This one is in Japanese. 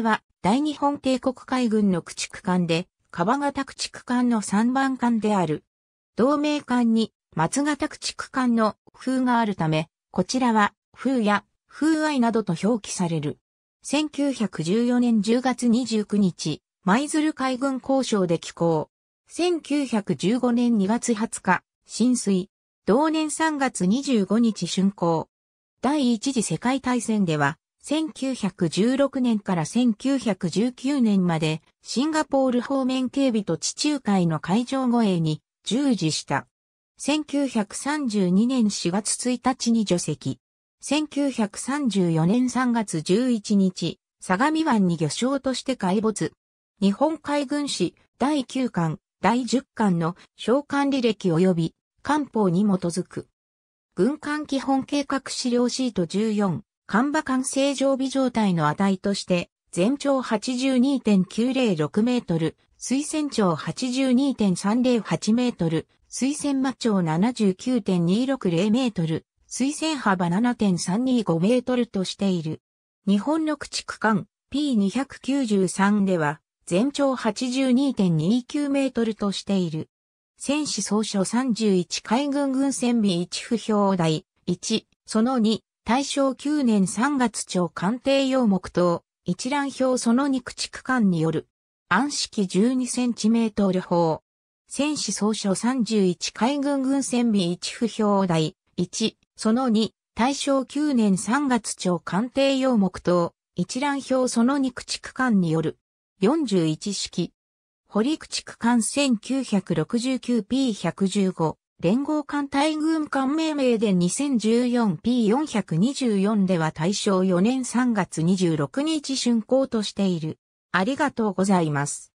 は、大日本帝国海軍の駆逐艦で、川形駆逐艦の3番艦である。同盟艦に、松形駆逐艦の風があるため、こちらは、風や、風愛などと表記される。1914年10月29日、舞鶴海軍交渉で寄港。1915年2月20日、浸水。同年3月25日竣工。第一次世界大戦では、1916年から1919年までシンガポール方面警備と地中海の海上護衛に従事した。1932年4月1日に除籍。1934年3月11日、相模湾に漁礁として海没。日本海軍史第9巻、第10巻の召喚履歴及び官報に基づく。軍艦基本計画資料シート14、間馬間正常微状態の値として、全長82.906メートル、水仙長82.308メートル、水仙魔長79.260メートル、水仙幅7.325メートルとしている。日本の駆逐艦 P293 では、全長82.29メートルとしている。戦士総書31海軍軍船備1不評台1、その2、大正9年3月朝官邸用木等、一覧表その2駆逐艦による、暗式12センチメートル砲。戦士総書31海軍軍船備1不評台、1、その2、大正9年3月朝官邸用木等、一覧表その2駆逐艦による、41式。堀駆逐艦 1969P115、連合艦隊軍艦命名で 2014P424 では大正4年3月26日竣工としている。ありがとうございます。